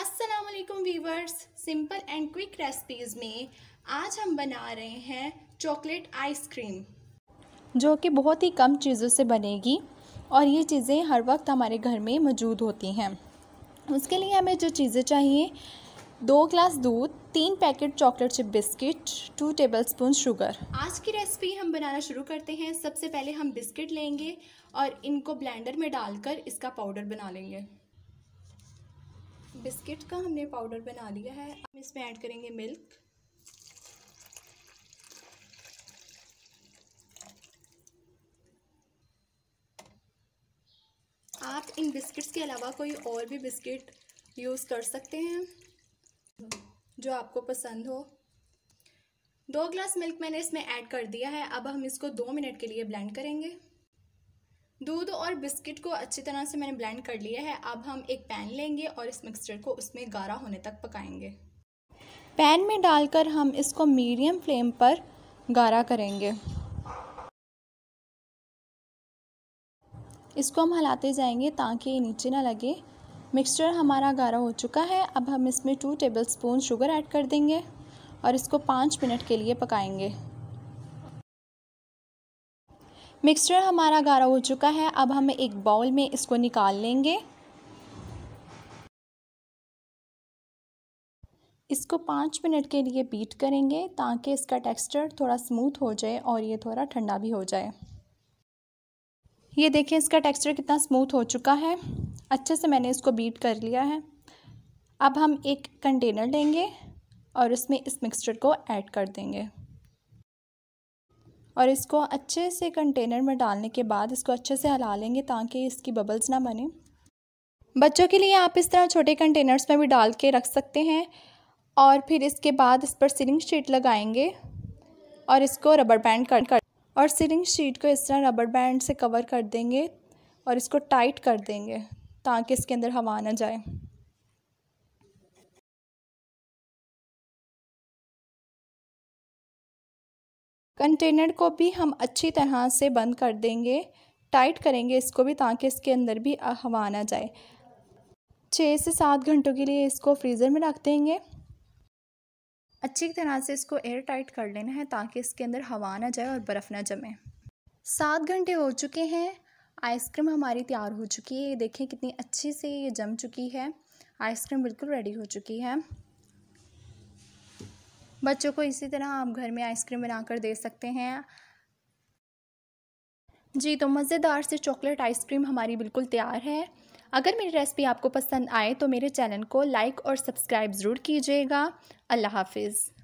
असलकम viewers simple and quick recipes में आज हम बना रहे हैं चॉकलेट आइसक्रीम जो कि बहुत ही कम चीज़ों से बनेगी और ये चीज़ें हर वक्त हमारे घर में मौजूद होती हैं उसके लिए हमें जो चीज़ें चाहिए दो ग्लास दूध तीन packet chocolate chip biscuit two tablespoon sugar आज की रेसिपी हम बनाना शुरू करते हैं सबसे पहले हम बिस्किट लेंगे और इनको ब्लेंडर में डालकर इसका पाउडर बना लेंगे बिस्किट का हमने पाउडर बना लिया है हम इसमें ऐड करेंगे मिल्क आप इन बिस्किट्स के अलावा कोई और भी बिस्किट यूज़ कर सकते हैं जो आपको पसंद हो दो ग्लास मिल्क मैंने इसमें ऐड कर दिया है अब हम इसको दो मिनट के लिए ब्लेंड करेंगे दूध और बिस्किट को अच्छी तरह से मैंने ब्लेंड कर लिया है अब हम एक पैन लेंगे और इस मिक्सचर को उसमें गाढ़ा होने तक पकाएंगे पैन में डालकर हम इसको मीडियम फ्लेम पर गाढ़ा करेंगे इसको हम हलाते जाएंगे ताकि ये नीचे ना लगे मिक्सचर हमारा गाढ़ा हो चुका है अब हम इसमें two tablespoon sugar add कर देंगे और इसको पाँच मिनट के लिए पकाएंगे मिक्सचर हमारा गाढ़ा हो चुका है अब हम एक बाउल में इसको निकाल लेंगे इसको पाँच मिनट के लिए बीट करेंगे ताकि इसका टेक्सचर थोड़ा स्मूथ हो जाए और ये थोड़ा ठंडा भी हो जाए ये देखें इसका टेक्सचर कितना स्मूथ हो चुका है अच्छे से मैंने इसको बीट कर लिया है अब हम एक कंटेनर लेंगे और उसमें इस मिक्सचर को ऐड कर देंगे और इसको अच्छे से कंटेनर में डालने के बाद इसको अच्छे से हला लेंगे ताकि इसकी बबल्स ना बने बच्चों के लिए आप इस तरह छोटे कंटेनर्स में भी डाल के रख सकते हैं और फिर इसके बाद इस पर सीलिंग शीट लगाएंगे और इसको रबर बैंड कर कर और सीलिंग शीट को इस तरह रबर बैंड से कवर कर देंगे और इसको टाइट कर देंगे ताकि इसके अंदर हवा ना जाए कंटेनर को भी हम अच्छी तरह से बंद कर देंगे टाइट करेंगे इसको भी ताकि इसके अंदर भी हवा ना जाए छः से सात घंटों के लिए इसको फ्रीज़र में रख देंगे अच्छी तरह से इसको एयर टाइट कर लेना है ताकि इसके अंदर हवा ना जाए और बर्फ़ ना जमे सात घंटे हो चुके हैं आइसक्रीम हमारी तैयार हो चुकी है ये देखें कितनी अच्छी से ये जम चुकी है आइसक्रीम बिल्कुल रेडी हो चुकी है बच्चों को इसी तरह आप घर में आइसक्रीम बनाकर दे सकते हैं जी तो मज़ेदार से चॉकलेट आइसक्रीम हमारी बिल्कुल तैयार है अगर मेरी रेसिपी आपको पसंद आए तो मेरे चैनल को लाइक और सब्सक्राइब ज़रूर कीजिएगा अल्लाह हाफिज़